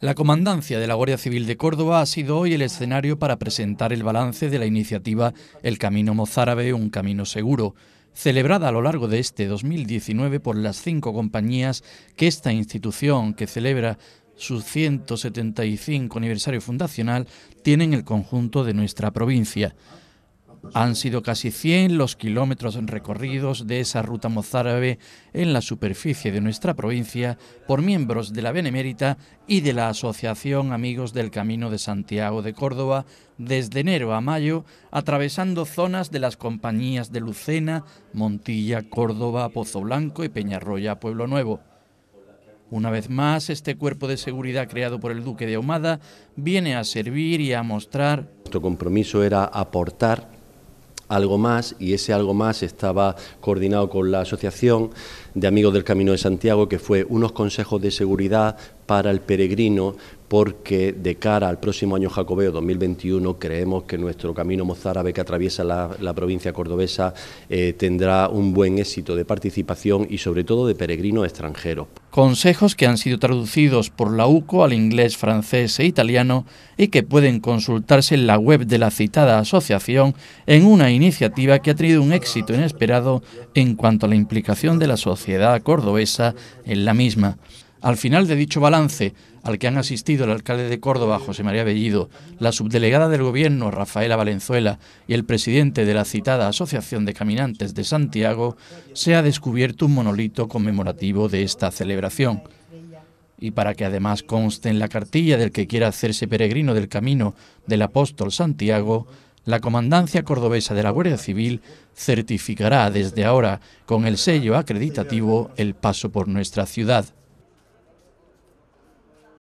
La Comandancia de la Guardia Civil de Córdoba ha sido hoy el escenario para presentar el balance de la iniciativa El Camino Mozárabe, un camino seguro, celebrada a lo largo de este 2019 por las cinco compañías que esta institución, que celebra su 175 aniversario fundacional, tiene en el conjunto de nuestra provincia. Han sido casi 100 los kilómetros recorridos de esa ruta mozárabe en la superficie de nuestra provincia por miembros de la Benemérita y de la Asociación Amigos del Camino de Santiago de Córdoba desde enero a mayo, atravesando zonas de las compañías de Lucena, Montilla, Córdoba, Pozo Blanco y Peñarroya, Pueblo Nuevo. Una vez más, este cuerpo de seguridad creado por el Duque de Ahumada viene a servir y a mostrar. Nuestro compromiso era aportar algo más y ese algo más estaba coordinado con la Asociación de Amigos del Camino de Santiago, que fue unos consejos de seguridad para el peregrino porque de cara al próximo año jacobeo 2021 creemos que nuestro camino mozárabe que atraviesa la, provincia cordobesa eh, tendrá un buen éxito de participación y sobre todo de peregrinos extranjeros. Consejos que han sido traducidos por la UCO al inglés, francés e italiano y que pueden consultarse en la web de la citada asociación en una iniciativa que ha tenido un éxito inesperado en cuanto a la implicación de la sociedad cordobesa en la misma. Al final de dicho balance, al que han asistido el alcalde de Córdoba, José María Bellido, la subdelegada del Gobierno, Rafaela Valenzuela, y el presidente de la citada Asociación de Caminantes de Santiago, se ha descubierto un monolito conmemorativo de esta celebración. Y para que además conste en la cartilla del que quiera hacerse peregrino del camino del apóstol Santiago, la Comandancia Cordobesa de la Guardia Civil certificará desde ahora con el sello acreditativo el paso por nuestra ciudad.